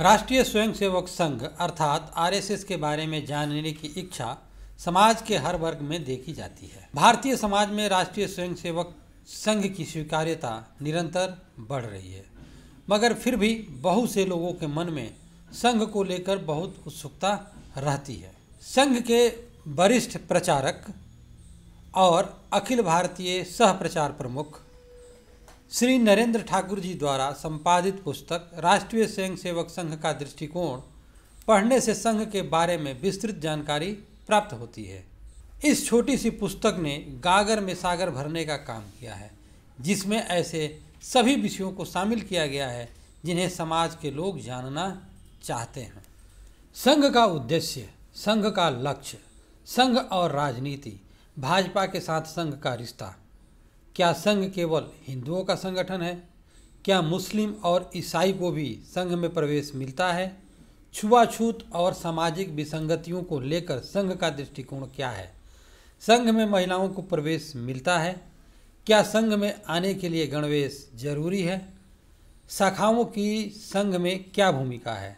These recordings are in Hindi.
राष्ट्रीय स्वयंसेवक संघ अर्थात आरएसएस के बारे में जानने की इच्छा समाज के हर वर्ग में देखी जाती है भारतीय समाज में राष्ट्रीय स्वयंसेवक संघ की स्वीकार्यता निरंतर बढ़ रही है मगर फिर भी बहुत से लोगों के मन में संघ को लेकर बहुत उत्सुकता रहती है संघ के वरिष्ठ प्रचारक और अखिल भारतीय सह प्रचार प्रमुख श्री नरेंद्र ठाकुर जी द्वारा संपादित पुस्तक राष्ट्रीय स्वयंसेवक संघ का दृष्टिकोण पढ़ने से संघ के बारे में विस्तृत जानकारी प्राप्त होती है इस छोटी सी पुस्तक ने गागर में सागर भरने का काम किया है जिसमें ऐसे सभी विषयों को शामिल किया गया है जिन्हें समाज के लोग जानना चाहते हैं संघ का उद्देश्य संघ का लक्ष्य संघ और राजनीति भाजपा के साथ संघ का रिश्ता क्या संघ केवल हिंदुओं का संगठन है क्या मुस्लिम और ईसाई को भी संघ में प्रवेश मिलता है छुआछूत और सामाजिक विसंगतियों को लेकर संघ का दृष्टिकोण क्या है संघ में महिलाओं को प्रवेश मिलता है क्या संघ में आने के लिए गणवेश जरूरी है शाखाओं की संघ में क्या भूमिका है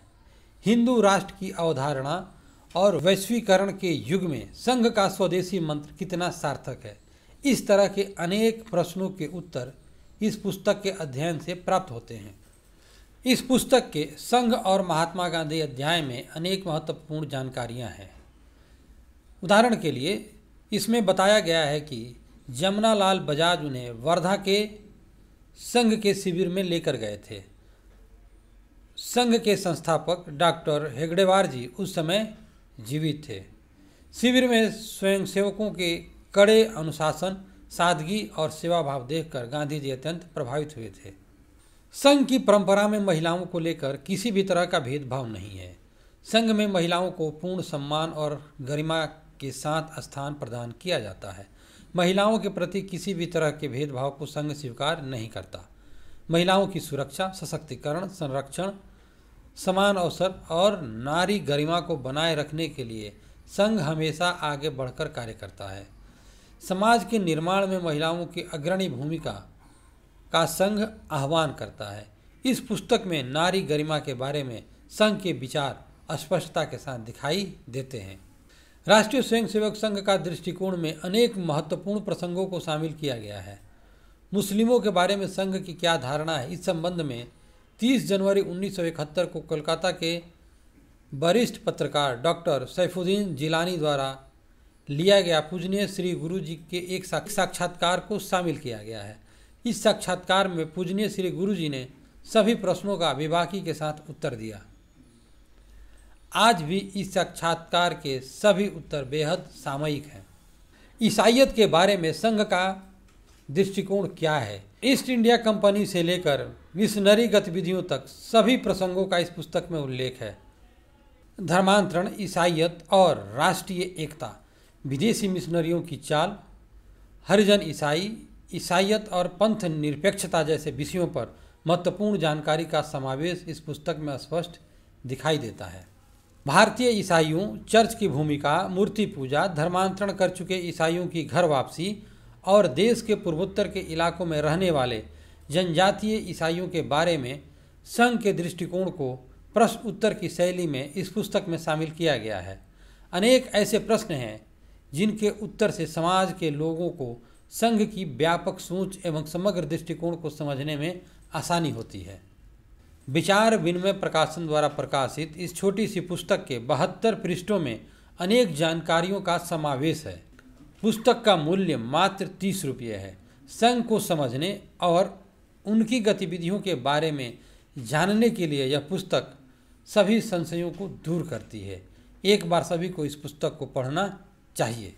हिंदू राष्ट्र की अवधारणा और वैश्वीकरण के युग में संघ का स्वदेशी मंत्र कितना सार्थक है इस तरह के अनेक प्रश्नों के उत्तर इस पुस्तक के अध्ययन से प्राप्त होते हैं इस पुस्तक के संघ और महात्मा गांधी अध्याय में अनेक महत्वपूर्ण जानकारियां हैं उदाहरण के लिए इसमें बताया गया है कि जमुनालाल लाल बजाज उन्हें वर्धा के संघ के शिविर में लेकर गए थे संघ के संस्थापक डॉक्टर हेगड़ेवार जी उस समय जीवित थे शिविर में स्वयंसेवकों के कड़े अनुशासन सादगी और सेवा भाव देखकर गांधी जी अत्यंत प्रभावित हुए थे संघ की परंपरा में महिलाओं को लेकर किसी भी तरह का भेदभाव नहीं है संघ में महिलाओं को पूर्ण सम्मान और गरिमा के साथ स्थान प्रदान किया जाता है महिलाओं के प्रति किसी भी तरह के भेदभाव को संघ स्वीकार नहीं करता महिलाओं की सुरक्षा सशक्तिकरण संरक्षण समान अवसर और नारी गरिमा को बनाए रखने के लिए संघ हमेशा आगे बढ़कर कार्य करता है समाज के निर्माण में महिलाओं की अग्रणी भूमिका का संघ आह्वान करता है इस पुस्तक में नारी गरिमा के बारे में संघ के विचार स्पष्टता के साथ दिखाई देते हैं राष्ट्रीय स्वयंसेवक संघ का दृष्टिकोण में अनेक महत्वपूर्ण प्रसंगों को शामिल किया गया है मुस्लिमों के बारे में संघ की क्या धारणा है इस संबंध में 30 जनवरी 1971 को कोलकाता के वरिष्ठ पत्रकार डॉक्टर सैफुद्दीन जिलानी द्वारा लिया गया पूजनीय श्री गुरु जी के एक साक्षात्कार को शामिल किया गया है इस साक्षात्कार में पूजनीय श्री गुरु जी ने सभी प्रश्नों का विवाकी के साथ उत्तर दिया आज भी इस साक्षात्कार के सभी उत्तर बेहद सामयिक हैं ईसाइत के बारे में संघ का दृष्टिकोण क्या है ईस्ट इंडिया कंपनी से लेकर मिशनरी गतिविधियों तक सभी प्रसंगों का इस पुस्तक में उल्लेख है धर्मांतरण ईसाइत और राष्ट्रीय एकता विदेशी मिशनरियों की चाल हरिजन ईसाई ईसाइत और पंथ निरपेक्षता जैसे विषयों पर महत्वपूर्ण जानकारी का समावेश इस पुस्तक में स्पष्ट दिखाई देता है भारतीय ईसाइयों चर्च की भूमिका मूर्ति पूजा धर्मांतरण कर चुके ईसाइयों की घर वापसी और देश के पूर्वोत्तर के इलाकों में रहने वाले जनजातीय ईसाइयों के बारे में संघ के दृष्टिकोण को प्रश्न उत्तर की शैली में इस पुस्तक में शामिल किया गया है अनेक ऐसे प्रश्न हैं जिनके उत्तर से समाज के लोगों को संघ की व्यापक सोच एवं समग्र दृष्टिकोण को समझने में आसानी होती है विचार विनिमय प्रकाशन द्वारा प्रकाशित इस छोटी सी पुस्तक के बहत्तर पृष्ठों में अनेक जानकारियों का समावेश है पुस्तक का मूल्य मात्र तीस रुपये है संघ को समझने और उनकी गतिविधियों के बारे में जानने के लिए यह पुस्तक सभी संशयों को दूर करती है एक बार सभी को इस पुस्तक को पढ़ना चाहिए